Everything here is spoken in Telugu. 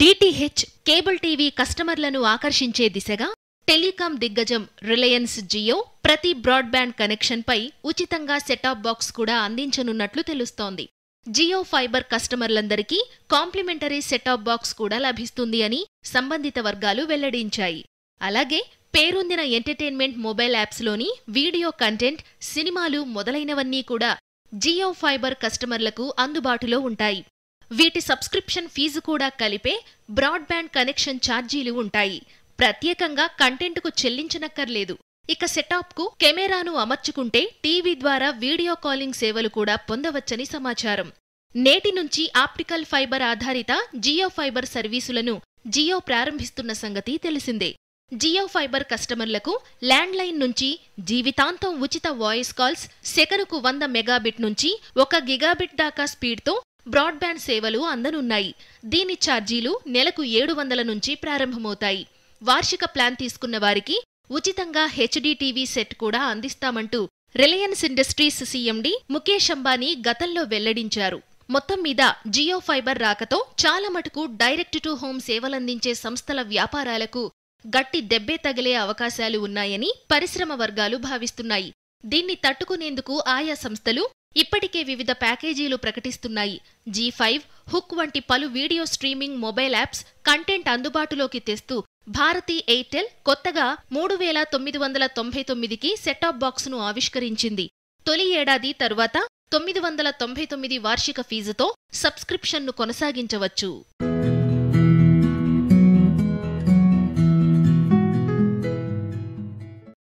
డిటిహెచ్ కేబుల్ టీవీ కస్టమర్లను ఆకర్షించే దిశగా టెలికాం దిగ్గజం రిలయన్స్ జియో ప్రతి బ్రాడ్బ్యాండ్ కనెక్షన్పై ఉచితంగా సెటాప్ బాక్స్ కూడా అందించనున్నట్లు తెలుస్తోంది జియో ఫైబర్ కస్టమర్లందరికీ కాంప్లిమెంటరీ సెటాప్ బాక్స్ కూడా లభిస్తుంది అని సంబంధిత వర్గాలు వెల్లడించాయి అలాగే పేరొందిన ఎంటర్టైన్మెంట్ మొబైల్ యాప్స్లోని వీడియో కంటెంట్ సినిమాలు మొదలైనవన్నీ కూడా జియో ఫైబర్ కస్టమర్లకు అందుబాటులో ఉంటాయి వీటి సబ్స్క్రిప్షన్ ఫీజు కూడా కలిపే బ్రాడ్బ్యాండ్ కనెక్షన్ ఛార్జీలు ఉంటాయి ప్రత్యేకంగా కంటెంట్కు చెల్లించనక్కర్లేదు ఇక సెటాప్కు కెమెరాను అమర్చుకుంటే టీవీ ద్వారా వీడియో కాలింగ్ సేవలు కూడా పొందవచ్చని సమాచారం నేటి నుంచి ఆప్టికల్ ఫైబర్ ఆధారిత జియో ఫైబర్ సర్వీసులను జియో ప్రారంభిస్తున్న సంగతి తెలిసిందే జియో ఫైబర్ కస్టమర్లకు ల్యాండ్లైన్ నుంచి జీవితాంతం ఉచిత వాయిస్ కాల్స్ సెకనుకు వంద మెగాబిట్ నుంచి ఒక గిగాబిట్ దాకా స్పీడ్తో బ్రాడ్బ్యాండ్ సేవలు అందనున్నాయి దీని ఛార్జీలు నెలకు ఏడు వందల నుంచి ప్రారంభమవుతాయి వార్షిక ప్లాన్ తీసుకున్న వారికి ఉచితంగా హెచ్డీటీవీ సెట్ కూడా అందిస్తామంటూ రిలయన్స్ ఇండస్ట్రీస్ సీఎండీ ముఖేష్ అంబానీ గతంలో వెల్లడించారు మొత్తం మీద జియో ఫైబర్ రాకతో చాలా మటుకు డైరెక్ట్ టు హోమ్ సేవలందించే సంస్థల వ్యాపారాలకు గట్టి దెబ్బే తగిలే అవకాశాలు ఉన్నాయని పరిశ్రమ వర్గాలు భావిస్తున్నాయి దీన్ని తట్టుకునేందుకు ఆయా సంస్థలు ఇప్పటికే వివిధ ప్యాకేజీలు ప్రకటిస్తున్నాయి జీ ఫైవ్ హుక్ వంటి పలు video streaming mobile apps content అందుబాటులోకి తెస్తూ భారతీ ఎయిర్టెల్ కొత్తగా మూడు వేల తొమ్మిది వందల తొంభై తొమ్మిదికి సెటాప్ బాక్స్ను ఆవిష్కరించింది తొలి ఏడాది తరువాత తొమ్మిది వందల తొంభై తొమ్మిది వార్షిక ఫీజుతో సబ్స్క్రిప్షన్ను కొనసాగించవచ్చు